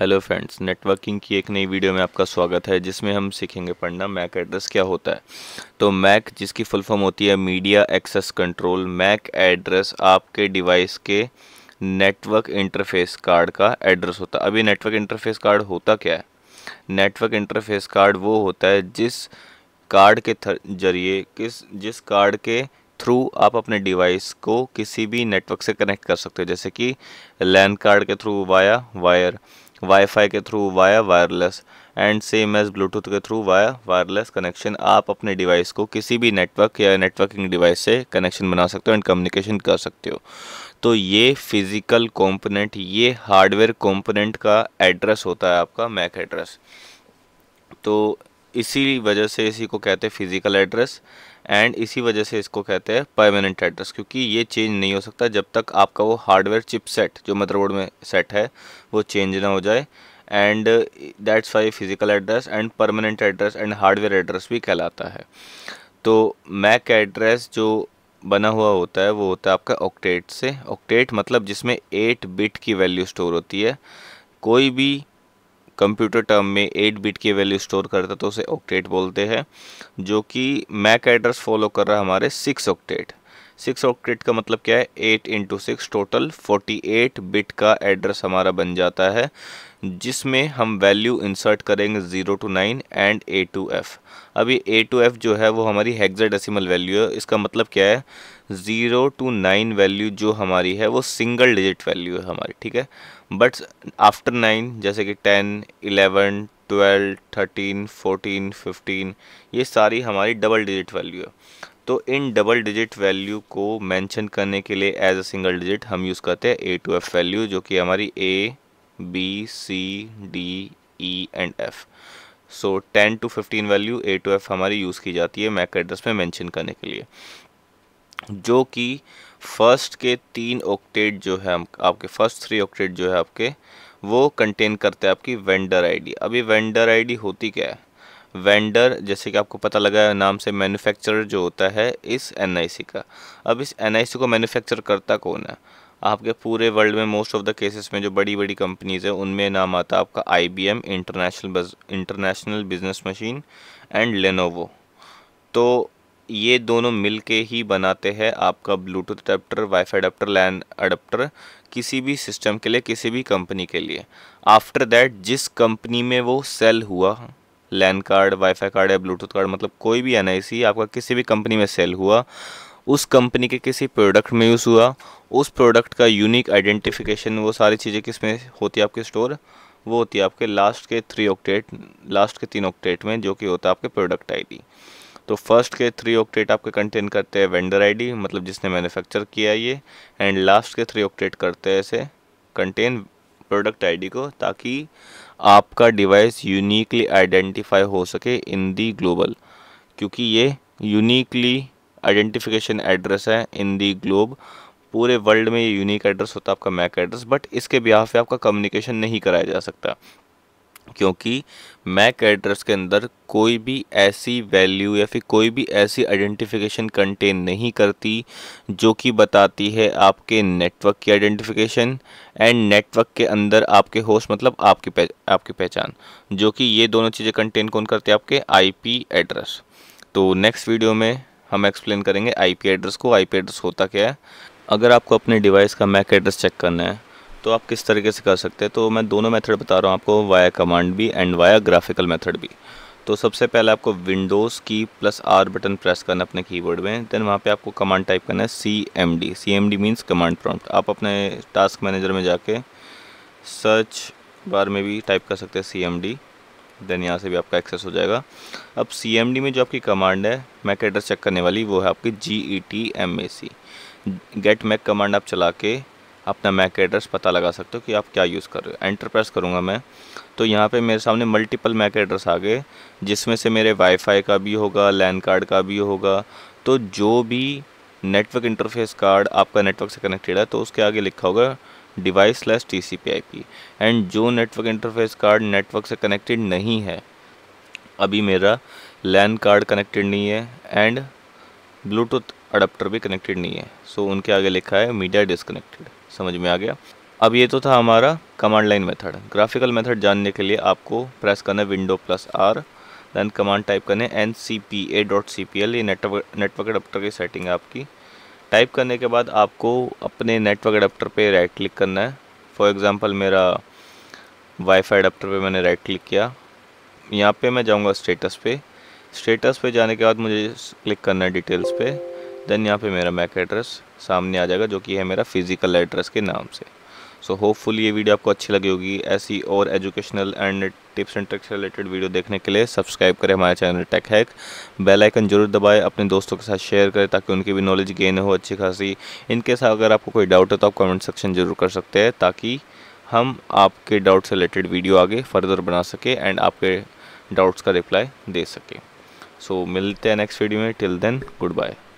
hello friends networking की एक नई वीडियो में आपका स्वागत है जिसमें हम सीखेंगे पढ़ना मैक एड्रेस क्या होता है तो मैक जिसकी फुल फॉर्म होती है media access control MAC address आपके डिवाइस के नेटवर्क इंटरफेस कार्ड का एड्रेस होता है अभी नेटवर्क इंटरफेस कार्ड होता क्या है नेटवर्क इंटरफेस कार्ड वो होता है जिस कार्ड के जरिए किस जिस कार्ड के थ्रू आप अपने डिवाइस को किसी भी नेटवर्क से कनेक्ट कर सकते हो जैसे कि लैंड कार्ड के थ्रू वाया वायर वाईफाई के through via wireless and same as Bluetooth के थ्रू वाया वायरलेस कनेक्शन आप अपने डिवाइस को किसी भी नेटवर्क या नेटवर्किंग डिवाइस से कनेक्शन बना सकते हो एंड कम्युनिकेशन कर सकते हो तो ये फिज़िकल कंपोनेंट ये हार्डवेयर कंपोनेंट का एड्रेस होता है आपका मैक एड्रेस तो इसी वजह से इसी को कहते हैं फिज़िकल एड्रेस एंड इसी वजह से इसको कहते हैं परमानेंट एड्रेस क्योंकि ये चेंज नहीं हो सकता जब तक आपका वो हार्डवेयर चिप सेट जो मदरबोर्ड में सेट है वो चेंज ना हो जाए and that's why physical address and permanent address and hardware address भी कहलाता है तो मैक एड्रेस जो बना हुआ होता है वो होता है आपका ऑक्टेट से ऑक्टेट मतलब जिसमें एट बिट की वैल्यू स्टोर होती है कोई भी कंप्यूटर टर्म में 8 बिट की वैल्यू स्टोर करता है तो उसे ऑक्टेट बोलते हैं जो कि मैक एड्रेस फॉलो कर रहा है हमारे सिक्स ऑक्टेट सिक्स ऑक्टेट का मतलब क्या है eight into six total forty eight bit का एड्रेस हमारा बन जाता है जिसमें हम वैल्यू इंसर्ट करेंगे zero to nine and A to F अभी ए टू एफ़ जो है वो हमारी हेक्साडेसिमल वैल्यू है इसका मतलब क्या है ज़ीरो टू नाइन वैल्यू जो हमारी है वो सिंगल डिजिट वैल्यू है हमारी ठीक है बट आफ्टर नाइन जैसे कि ten eleven twelve thirteen fourteen fifteen ये सारी हमारी डबल डिजिट वैल्यू है तो इन डबल डिजिट वैल्यू को मेंशन करने के लिए एज अ सिंगल डिजिट हम यूज़ करते हैं ए टू एफ़ वैल्यू जो कि हमारी A B C D E and F so ten to fifteen value A to F हमारी यूज़ की जाती है मैक एड्रेस में मेंशन करने के लिए जो कि फर्स्ट के तीन ऑक्टेट जो है हम आपके फर्स्ट थ्री ऑक्टेट जो है आपके वो कंटेन करते हैं आपकी वेंडर आईडी अभी वेंडर आईडी होती क्या है वेंडर जैसे कि आपको पता लगा है नाम से मैन्युफैक्चरर जो होता है इस एनआईसी का अब इस एनआईसी को मैन्युफैक्चर करता कौन है आपके पूरे वर्ल्ड में मोस्ट ऑफ द केसेस में जो बड़ी बड़ी कंपनीज़ है उनमें नाम आता है आपका I B M international international business machine and Lenovo तो ये दोनों मिल के ही बनाते हैं आपका Bluetooth adapter WiFi adapter LAN adapter किसी भी सिस्टम के लिए किसी भी कंपनी के लिए आफ्टर दैट जिस कंपनी में वो सेल हुआ लैन कार्ड वाईफाई कार्ड या ब्लूटूथ कार्ड मतलब कोई भी एन आपका किसी भी कंपनी में सेल हुआ उस कंपनी के किसी प्रोडक्ट में यूज़ हुआ उस प्रोडक्ट का यूनिक आइडेंटिफिकेशन वो सारी चीज़ें किस में होती है आपके स्टोर वो होती है आपके लास्ट के थ्री ऑक्टेट लास्ट के तीन ऑक्टेट में जो कि होता है आपके प्रोडक्ट आईडी तो फर्स्ट के थ्री ऑक्टेट आपके कंटेन करते हैं वेंडर आईडी मतलब जिसने मैन्युफैक्चर किया ये एंड लास्ट के थ्री ऑक्टेट करते हैं इसे कंटेन प्रोडक्ट आईडी को ताकि आपका डिवाइस यूनिकली आइडेंटिफाई हो सके इन दी ग्लोबल क्योंकि ये यूनिकली आइडेंटिफिकेशन एड्रेस है इन दी ग्लोब पूरे वर्ल्ड में ये यूनिक एड्रेस होता है आपका मैक एड्रेस बट इसके ब्याह पे आपका कम्युनिकेशन नहीं कराया जा सकता क्योंकि मैक एड्रेस के अंदर कोई भी ऐसी वैल्यू या फिर कोई भी ऐसी आइडेंटिफिकेशन कंटेन नहीं करती जो कि बताती है आपके नेटवर्क की आइडेंटिफिकेशन एंड नेटवर्क के अंदर आपके होस्ट मतलब आपकी पह, आपकी पहचान जो कि ये दोनों चीज़ें कंटेन कौन करते हैं आपके आईपी एड्रेस तो नेक्स्ट वीडियो में हम एक्सप्लेन करेंगे आई एड्रेस को आई एड्रेस होता क्या है अगर आपको अपने डिवाइस का मैक एड्रेस चेक करना है तो आप किस तरीके से कर सकते हैं तो मैं दोनों मेथड बता रहा हूँ आपको वाया कमांड भी एंड वाया ग्राफिकल मेथड भी तो सबसे पहले आपको विंडोज़ की प्लस आर बटन प्रेस करना अपने कीबोर्ड में देन वहाँ पे आपको कमांड टाइप करना है C M D C M D means command prompt आप अपने टास्क मैनेजर में जाके सर्च बार में भी टाइप कर सकते हैं सी एम डी देन यहाँ से भी आपका एक्सेस हो जाएगा अब सी एम डी में जो आपकी कमांड है मैक एड्रेस चेक करने वाली वो है आपकी G E T M A C get MAC command आप चला के अपना मैक एड्रेस पता लगा सकते हो कि आप क्या यूज़ कर रहे हो एंटर प्रेस करूँगा मैं तो यहाँ पे मेरे सामने मल्टीपल मैक एड्रेस आ गए जिसमें से मेरे वाईफाई का भी होगा लैन कार्ड का भी होगा तो जो भी नेटवर्क इंटरफेस कार्ड आपका नेटवर्क से कनेक्टेड है तो उसके आगे लिखा होगा device less T C P I and जो नेटवर्क इंटरफेस कार्ड नेटवर्क से कनेक्टेड नहीं है अभी मेरा लैन कार्ड कनेक्टेड नहीं है एंड ब्लूटूथ अडाप्टर भी कनेक्टेड नहीं है सो so, उनके आगे लिखा है मीडिया डिसकनेक्टेड समझ में आ गया अब ये तो था हमारा command line method graphical method जानने के लिए आपको प्रेस करना है window plus R then command type करने N C P A dot C P L ये नेटवर्क नेटवर्क की सेटिंग है आपकी टाइप करने के बाद आपको अपने नेटवर्क अडाप्टर पे राइट क्लिक करना है फॉर एग्जांपल मेरा वाईफाई अडाप्टर पे मैंने राइट क्लिक किया यहाँ पे मैं जाऊँगा स्टेटस पे स्टेटस पे जाने के बाद मुझे क्लिक करना है डिटेल्स पे देन यहाँ पे मेरा मैक एड्रेस सामने आ जाएगा जो कि है मेरा फिजिकल एड्रेस के नाम से सो so, होपफुल ये वीडियो आपको अच्छी लगी होगी ऐसी और educational and tips and tricks related video देखने के लिए सब्सक्राइब करें हमारे channel tech hack bell icon जरूर दबाएं अपने दोस्तों के साथ शेयर करें ताकि उनकी भी नॉलेज गेन हो अच्छी खासी इनके साथ अगर आपको कोई डाउट हो तो आप कमेंट सेक्शन जरूर कर सकते हैं ताकि हम आपके डाउट से रिलेटेड वीडियो आगे फर्दर बना सके एंड आपके डाउट्स का रिप्लाई दे सके सो so, मिलते हैं नेक्स्ट वीडियो में टिल देन गुड बाय